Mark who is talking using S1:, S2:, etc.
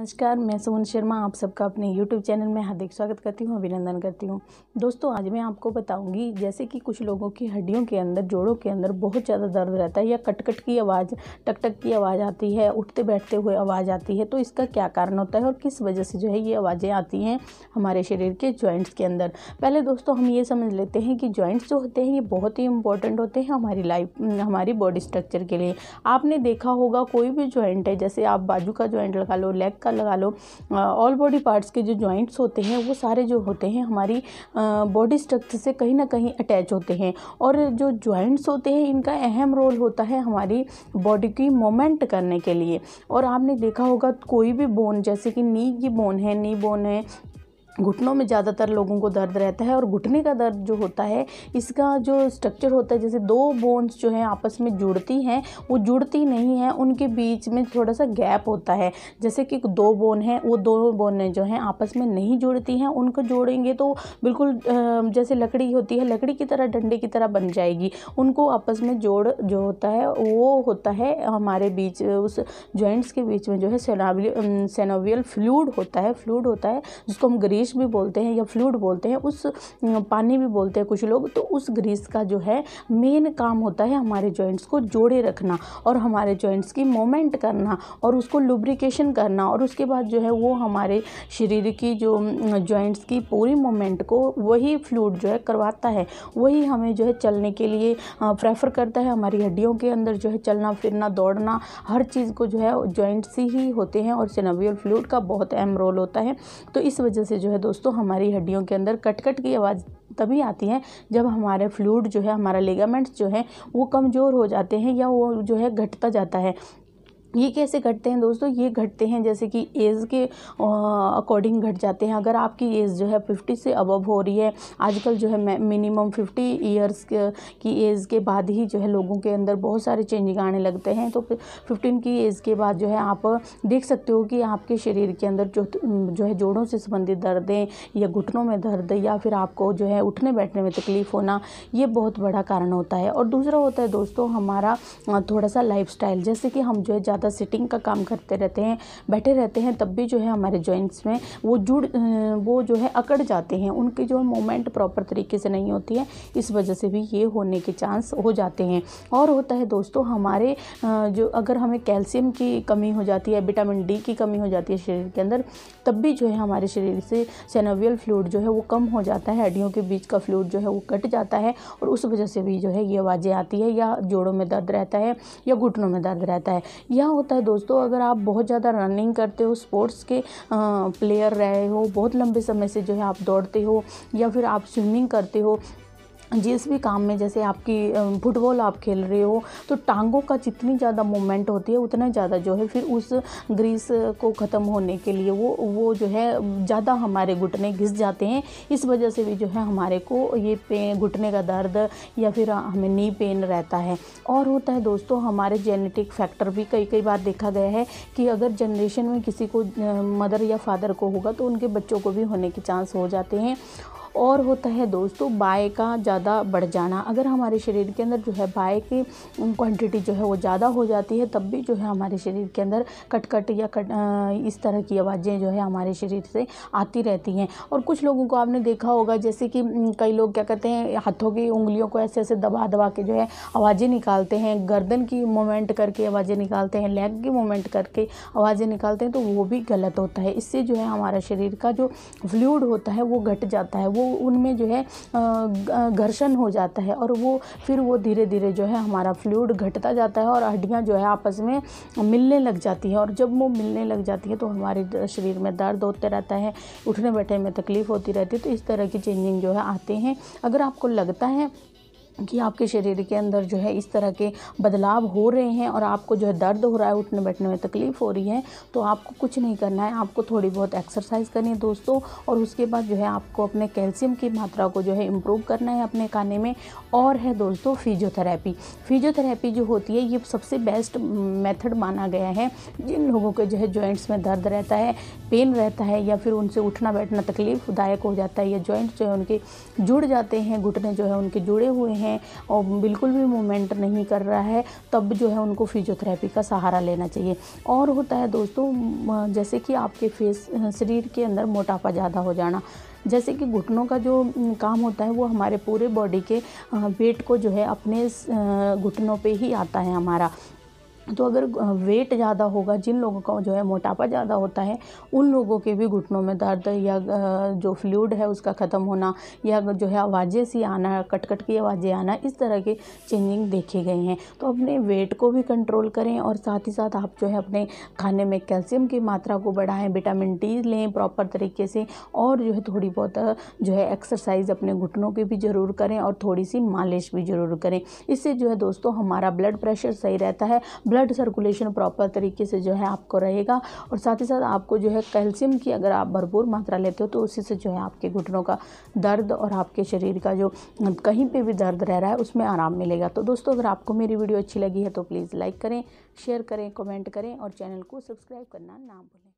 S1: नमस्कार मैं सुमन शर्मा आप सबका अपने YouTube चैनल में हार्दिक स्वागत करती हूँ अभिनंदन करती हूँ दोस्तों आज मैं आपको बताऊंगी जैसे कि कुछ लोगों की हड्डियों के अंदर जोड़ों के अंदर बहुत ज़्यादा दर्द रहता है या कटकट की आवाज़ टकटक की आवाज़ आती है उठते बैठते हुए आवाज़ आती है तो इसका क्या कारण होता है और किस वजह से जो है ये आवाज़ें आती हैं हमारे शरीर के जॉइंट्स के अंदर पहले दोस्तों हम ये समझ लेते हैं कि जॉइंट्स जो होते हैं ये बहुत ही इंपॉर्टेंट होते हैं हमारी लाइफ हमारी बॉडी स्ट्रक्चर के लिए आपने देखा होगा कोई भी जॉइंट है जैसे आप बाजू का जॉइंट लगा लो लेग का लगा लो ऑल बॉडी पार्ट्स के जो जॉइंट्स होते हैं वो सारे जो होते हैं हमारी बॉडी स्ट्रक्चर से कहीं ना कहीं अटैच होते हैं और जो जॉइंट्स होते हैं इनका अहम रोल होता है हमारी बॉडी की मोमेंट करने के लिए और आपने देखा होगा कोई भी बोन जैसे कि नी की बोन है नी बोन है घुटनों में ज़्यादातर लोगों को दर्द रहता है और घुटने का दर्द जो होता है इसका जो स्ट्रक्चर होता है जैसे दो बोन्स जो हैं आपस में जुड़ती हैं वो जुड़ती नहीं हैं उनके बीच में थोड़ा सा गैप होता है जैसे कि दो बोन हैं वो दोनों बोनें जो हैं आपस में नहीं जुड़ती हैं उनको जोड़ेंगे तो बिल्कुल जैसे लकड़ी होती है लकड़ी की तरह डंडे की तरह बन जाएगी उनको आपस में जोड़ जो होता है वो होता है हमारे बीच उस जॉइंट्स के बीच में जो है सेनावियल सेनोवियल फ्लूड होता है फ्लूड होता है जिसको हम ग्रीस ग्रीस भी बोलते हैं या फ्लूड बोलते हैं उस पानी भी बोलते हैं कुछ लोग तो उस ग्रीस का जो है मेन काम होता है हमारे जॉइंट्स को जोड़े रखना और हमारे जॉइंट्स की मोमेंट करना और उसको लुब्रिकेशन करना और उसके बाद जो है वो हमारे शरीर की जो जॉइंट्स की पूरी मोमेंट को वही फ्लूड जो है करवाता है वही हमें जो है चलने के लिए प्रेफर करता है हमारी हड्डियों के अंदर जो है चलना फिरना दौड़ना हर चीज़ को जो है जॉइंट्स ही होते हैं और सिनवियल फ्लूड का बहुत अहम रोल होता है तो इस वजह से जो है है दोस्तों हमारी हड्डियों के अंदर कटकट कट की आवाज़ तभी आती है जब हमारे फ्लूड जो है हमारा लेगामेंट्स जो है वो कमज़ोर हो जाते हैं या वो जो है घटता जाता है ये कैसे घटते हैं दोस्तों ये घटते हैं जैसे कि एज के अकॉर्डिंग घट जाते हैं अगर आपकी एज जो है फिफ्टी से अबव हो रही है आजकल जो है मिनिमम फिफ्टी ईयर्स की एज के बाद ही जो है लोगों के अंदर बहुत सारे चेंजिंग आने लगते हैं तो फिफ्टीन की एज के बाद जो है आप देख सकते हो कि आपके शरीर के अंदर जो जो है जोड़ों से संबंधित दर्दें या घुटनों में दर्द या फिर आपको जो है उठने बैठने में तकलीफ़ होना ये बहुत बड़ा कारण होता है और दूसरा होता है दोस्तों हमारा थोड़ा सा लाइफ जैसे कि हम जो है ज़्यादा ज़्यादा सिटिंग का काम करते रहते हैं बैठे रहते हैं तब भी जो है हमारे जॉइंट्स में वो जुड़ वो जो है अकड़ जाते हैं उनकी जो मोमेंट प्रॉपर तरीके से नहीं होती है इस वजह से भी ये होने के चांस हो जाते हैं और होता है दोस्तों हमारे जो अगर हमें कैल्शियम की कमी हो जाती है विटामिन डी की कमी हो जाती है शरीर के अंदर तब भी जो है हमारे शरीर से सेनोवियल फ्लूड जो है वो कम हो जाता है हड्डियों के बीच का फ्लूड जो है वो कट जाता है और उस वजह से भी जो है ये आवाज़ें आती है या जोड़ों में दर्द रहता है या घुटनों में दर्द रहता है या होता है दोस्तों अगर आप बहुत ज़्यादा रनिंग करते हो स्पोर्ट्स के प्लेयर रहे हो बहुत लंबे समय से जो है आप दौड़ते हो या फिर आप स्विमिंग करते हो जिस भी काम में जैसे आपकी फुटबॉल आप खेल रहे हो तो टांगों का जितनी ज़्यादा मूवमेंट होती है उतना ज़्यादा जो है फिर उस ग्रीस को ख़त्म होने के लिए वो वो जो है ज़्यादा हमारे घुटने घिस जाते हैं इस वजह से भी जो है हमारे को ये पेन घुटने का दर्द या फिर हमें नी पेन रहता है और होता है दोस्तों हमारे जेनेटिक फैक्टर भी कई कई बार देखा गया है कि अगर जनरेशन में किसी को मदर या फादर को होगा तो उनके बच्चों को भी होने के चांस हो जाते हैं और होता है दोस्तों बाय का ज़्यादा बढ़ जाना अगर हमारे शरीर के अंदर जो है बाय की क्वांटिटी जो है वो ज़्यादा हो जाती है तब भी जो है हमारे शरीर के अंदर कटकट या कट इस तरह की आवाज़ें जो है हमारे शरीर से आती रहती हैं और कुछ लोगों को आपने देखा होगा जैसे कि कई लोग क्या कहते हैं हाथों की उंगलियों को ऐसे ऐसे दबा दबा के जो है आवाज़ें निकालते हैं गर्दन की मोमेंट करके आवाज़ें निकालते हैं लेग की मोमेंट करके आवाज़ें निकालते हैं तो वो भी गलत होता है इससे जो है हमारा शरीर का जो फ्लूड होता है वो घट जाता है वो उनमें जो है घर्षण हो जाता है और वो फिर वो धीरे धीरे जो है हमारा फ्लूड घटता जाता है और हड्डियाँ जो है आपस में मिलने लग जाती है और जब वो मिलने लग जाती है तो हमारे शरीर में दर्द होते रहता है उठने बैठने में तकलीफ़ होती रहती है तो इस तरह की चेंजिंग जो है आते हैं अगर आपको लगता है कि आपके शरीर के अंदर जो है इस तरह के बदलाव हो रहे हैं और आपको जो है दर्द हो रहा है उठने बैठने में तकलीफ़ हो रही है तो आपको कुछ नहीं करना है आपको थोड़ी बहुत एक्सरसाइज करनी है दोस्तों और उसके बाद जो है आपको अपने कैल्शियम की मात्रा को जो है इम्प्रूव करना है अपने खाने में और है दोस्तों फिजियोथेरेपी फिजियोथेरेपी जो होती है ये सबसे बेस्ट मेथड माना गया है जिन लोगों के जो है जॉइंट्स में दर्द रहता है पेन रहता है या फिर उनसे उठना बैठना तकलीफदायक हो जाता है या जॉइंट्स जो है उनके जुड़ जाते हैं घुटने जो है उनके जुड़े हुए हैं है और बिल्कुल भी मूवमेंट नहीं कर रहा है तब जो है उनको फिजियोथेरेपी का सहारा लेना चाहिए और होता है दोस्तों जैसे कि आपके फेस शरीर के अंदर मोटापा ज़्यादा हो जाना जैसे कि घुटनों का जो काम होता है वो हमारे पूरे बॉडी के वेट को जो है अपने घुटनों पे ही आता है हमारा तो अगर वेट ज़्यादा होगा जिन लोगों का जो है मोटापा ज़्यादा होता है उन लोगों के भी घुटनों में दर्द या जो फ्लूड है उसका ख़त्म होना या जो है आवाज़ें सी आना कटकट की आवाज़ें आना इस तरह के चेंजिंग देखे गए हैं तो अपने वेट को भी कंट्रोल करें और साथ ही साथ आप जो है अपने खाने में कैल्शियम की मात्रा को बढ़ाएँ विटामिन डी लें प्रॉपर तरीके से और जो है थोड़ी बहुत जो है एक्सरसाइज अपने घुटनों की भी ज़रूर करें और थोड़ी सी मालिश भी ज़रूर करें इससे जो है दोस्तों हमारा ब्लड प्रेशर सही रहता है ब्लड सर्कुलेशन प्रॉपर तरीके से जो है आपको रहेगा और साथ ही साथ आपको जो है कैल्शियम की अगर आप भरपूर मात्रा लेते हो तो उसी से जो है आपके घुटनों का दर्द और आपके शरीर का जो कहीं पर भी दर्द रह रहा है उसमें आराम मिलेगा तो दोस्तों अगर आपको मेरी वीडियो अच्छी लगी है तो प्लीज़ लाइक करें शेयर करें कमेंट करें और चैनल को सब्सक्राइब करना ना भूलें